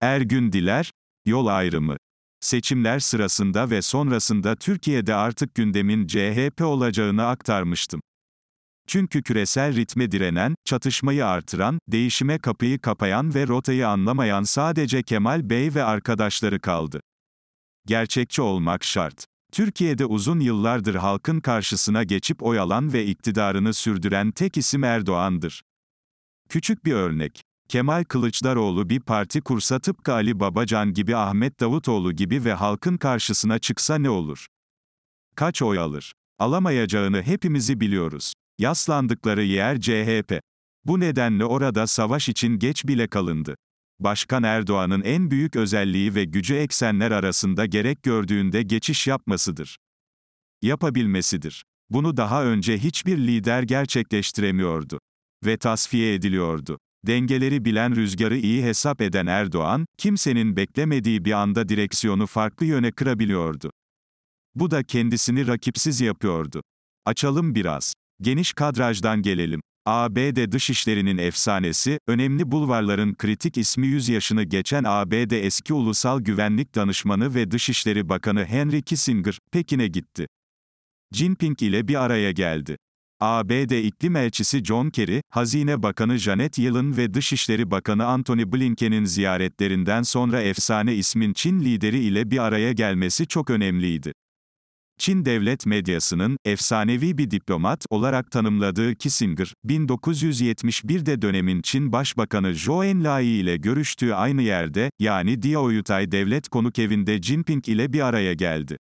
Ergün Diler, Yol Ayrımı. Seçimler sırasında ve sonrasında Türkiye'de artık gündemin CHP olacağını aktarmıştım. Çünkü küresel ritme direnen, çatışmayı artıran, değişime kapıyı kapayan ve rotayı anlamayan sadece Kemal Bey ve arkadaşları kaldı. Gerçekçi olmak şart. Türkiye'de uzun yıllardır halkın karşısına geçip oyalan ve iktidarını sürdüren tek isim Erdoğan'dır. Küçük bir örnek. Kemal Kılıçdaroğlu bir parti kursa tıpkı Ali Babacan gibi Ahmet Davutoğlu gibi ve halkın karşısına çıksa ne olur? Kaç oy alır? Alamayacağını hepimizi biliyoruz. Yaslandıkları yer CHP. Bu nedenle orada savaş için geç bile kalındı. Başkan Erdoğan'ın en büyük özelliği ve gücü eksenler arasında gerek gördüğünde geçiş yapmasıdır. Yapabilmesidir. Bunu daha önce hiçbir lider gerçekleştiremiyordu ve tasfiye ediliyordu dengeleri bilen rüzgarı iyi hesap eden Erdoğan, kimsenin beklemediği bir anda direksiyonu farklı yöne kırabiliyordu. Bu da kendisini rakipsiz yapıyordu. Açalım biraz. Geniş kadrajdan gelelim. ABD dışişlerinin efsanesi, önemli bulvarların kritik ismi 100 yaşını geçen ABD eski Ulusal Güvenlik Danışmanı ve Dışişleri Bakanı Henry Kissinger, Pekin'e gitti. Jinping ile bir araya geldi. ABD iklim elçisi John Kerry, Hazine Bakanı Janet Yellen ve Dışişleri Bakanı Antony Blinken'in ziyaretlerinden sonra efsane ismin Çin lideri ile bir araya gelmesi çok önemliydi. Çin devlet medyasının efsanevi bir diplomat olarak tanımladığı Kissinger, 1971'de dönemin Çin Başbakanı Zhou Enlai ile görüştüğü aynı yerde, yani Diaoyutai Devlet Konuk Evi'nde Jinping ile bir araya geldi.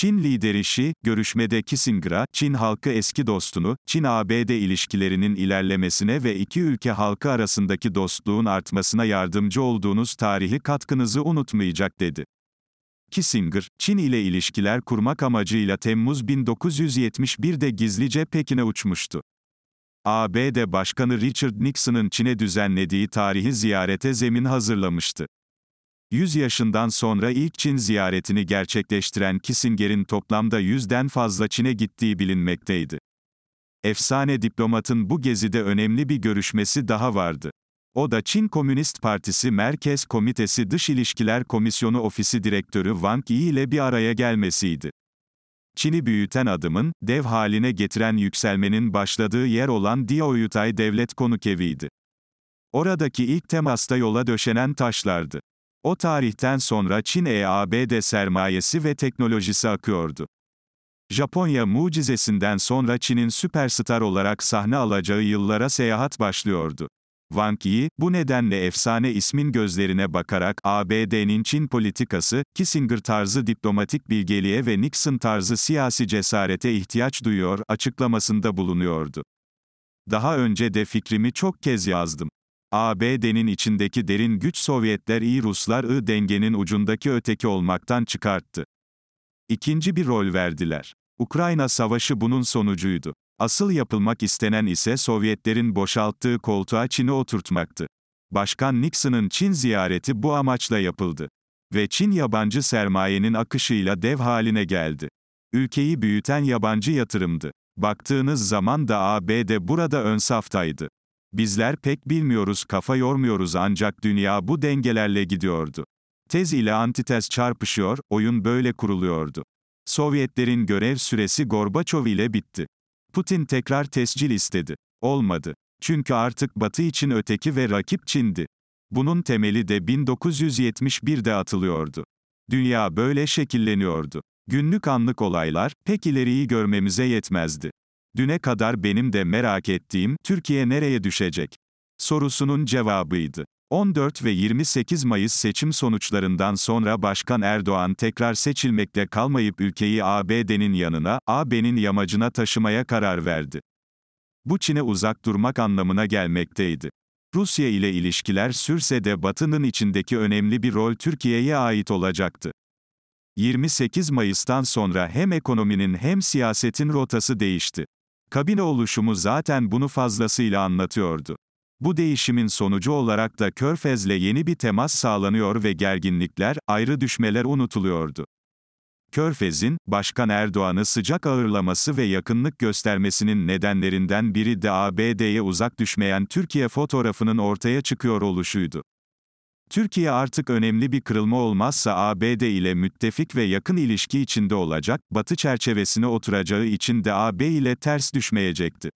Çin lideri Xi, görüşmede Kissinger'a, Çin halkı eski dostunu, Çin-ABD ilişkilerinin ilerlemesine ve iki ülke halkı arasındaki dostluğun artmasına yardımcı olduğunuz tarihi katkınızı unutmayacak dedi. Kissinger, Çin ile ilişkiler kurmak amacıyla Temmuz 1971'de gizlice Pekin'e uçmuştu. ABD Başkanı Richard Nixon'ın Çin'e düzenlediği tarihi ziyarete zemin hazırlamıştı. 100 yaşından sonra ilk Çin ziyaretini gerçekleştiren Kissinger'in toplamda 100'den fazla Çin'e gittiği bilinmekteydi. Efsane diplomatın bu gezide önemli bir görüşmesi daha vardı. O da Çin Komünist Partisi Merkez Komitesi Dış İlişkiler Komisyonu Ofisi Direktörü Wang Yi ile bir araya gelmesiydi. Çin'i büyüten adımın, dev haline getiren yükselmenin başladığı yer olan Diaoyutay Devlet Konuk Evi'ydi. Oradaki ilk temasta yola döşenen taşlardı. O tarihten sonra Çin EAB'de sermayesi ve teknolojisi akıyordu. Japonya mucizesinden sonra Çin'in süperstar olarak sahne alacağı yıllara seyahat başlıyordu. Wang Yi, bu nedenle efsane ismin gözlerine bakarak ABD'nin Çin politikası, Kissinger tarzı diplomatik bilgeliğe ve Nixon tarzı siyasi cesarete ihtiyaç duyuyor açıklamasında bulunuyordu. Daha önce de fikrimi çok kez yazdım. ABD'nin içindeki derin güç sovyetler iyi Ruslar-ı dengenin ucundaki öteki olmaktan çıkarttı. İkinci bir rol verdiler. Ukrayna Savaşı bunun sonucuydu. Asıl yapılmak istenen ise Sovyetlerin boşalttığı koltuğa Çin'i oturtmaktı. Başkan Nixon'ın Çin ziyareti bu amaçla yapıldı. Ve Çin yabancı sermayenin akışıyla dev haline geldi. Ülkeyi büyüten yabancı yatırımdı. Baktığınız zaman da ABD burada ön saftaydı. Bizler pek bilmiyoruz kafa yormuyoruz ancak dünya bu dengelerle gidiyordu. Tez ile antites çarpışıyor, oyun böyle kuruluyordu. Sovyetlerin görev süresi Gorbaçov ile bitti. Putin tekrar tescil istedi. Olmadı. Çünkü artık Batı için öteki ve rakip Çin'di. Bunun temeli de 1971'de atılıyordu. Dünya böyle şekilleniyordu. Günlük anlık olaylar pek ileriyi görmemize yetmezdi. Düne kadar benim de merak ettiğim, Türkiye nereye düşecek? sorusunun cevabıydı. 14 ve 28 Mayıs seçim sonuçlarından sonra Başkan Erdoğan tekrar seçilmekle kalmayıp ülkeyi ABD'nin yanına, AB'nin yamacına taşımaya karar verdi. Bu Çin'e uzak durmak anlamına gelmekteydi. Rusya ile ilişkiler sürse de Batı'nın içindeki önemli bir rol Türkiye'ye ait olacaktı. 28 Mayıs'tan sonra hem ekonominin hem siyasetin rotası değişti. Kabine oluşumu zaten bunu fazlasıyla anlatıyordu. Bu değişimin sonucu olarak da Körfez'le yeni bir temas sağlanıyor ve gerginlikler, ayrı düşmeler unutuluyordu. Körfez'in, Başkan Erdoğan'ı sıcak ağırlaması ve yakınlık göstermesinin nedenlerinden biri de ABD'ye uzak düşmeyen Türkiye fotoğrafının ortaya çıkıyor oluşuydu. Türkiye artık önemli bir kırılma olmazsa ABD ile müttefik ve yakın ilişki içinde olacak, Batı çerçevesine oturacağı için de AB ile ters düşmeyecekti.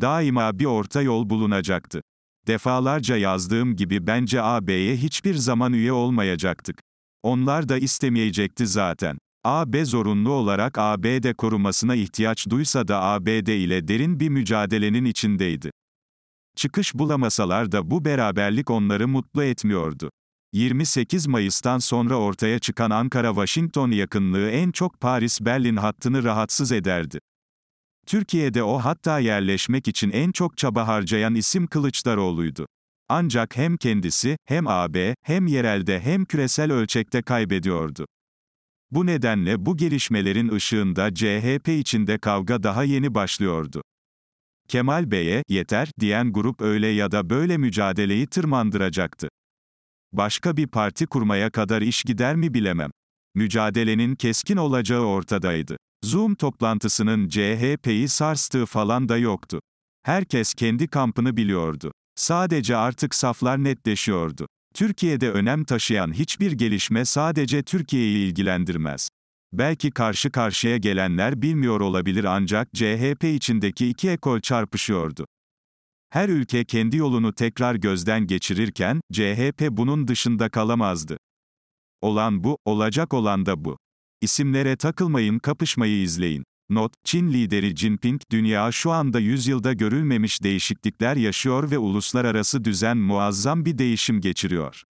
Daima bir orta yol bulunacaktı. Defalarca yazdığım gibi bence AB'ye hiçbir zaman üye olmayacaktık. Onlar da istemeyecekti zaten. AB zorunlu olarak ABD korumasına ihtiyaç duysa da ABD ile derin bir mücadelenin içindeydi. Çıkış bulamasalar da bu beraberlik onları mutlu etmiyordu. 28 Mayıs'tan sonra ortaya çıkan Ankara-Washington yakınlığı en çok Paris-Berlin hattını rahatsız ederdi. Türkiye'de o hatta yerleşmek için en çok çaba harcayan isim Kılıçdaroğlu'ydu. Ancak hem kendisi, hem AB, hem yerelde hem küresel ölçekte kaybediyordu. Bu nedenle bu gelişmelerin ışığında CHP içinde kavga daha yeni başlıyordu. Kemal Bey'e, yeter, diyen grup öyle ya da böyle mücadeleyi tırmandıracaktı. Başka bir parti kurmaya kadar iş gider mi bilemem. Mücadelenin keskin olacağı ortadaydı. Zoom toplantısının CHP'yi sarstığı falan da yoktu. Herkes kendi kampını biliyordu. Sadece artık saflar netleşiyordu. Türkiye'de önem taşıyan hiçbir gelişme sadece Türkiye'yi ilgilendirmez. Belki karşı karşıya gelenler bilmiyor olabilir ancak CHP içindeki iki ekol çarpışıyordu. Her ülke kendi yolunu tekrar gözden geçirirken, CHP bunun dışında kalamazdı. Olan bu, olacak olan da bu. İsimlere takılmayın, kapışmayı izleyin. Not, Çin lideri Jinping, dünya şu anda yüzyılda görülmemiş değişiklikler yaşıyor ve uluslararası düzen muazzam bir değişim geçiriyor.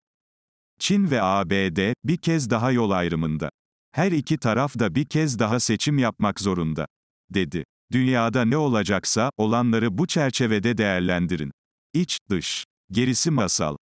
Çin ve ABD, bir kez daha yol ayrımında. Her iki taraf da bir kez daha seçim yapmak zorunda, dedi. Dünyada ne olacaksa, olanları bu çerçevede değerlendirin. İç, dış. Gerisi masal.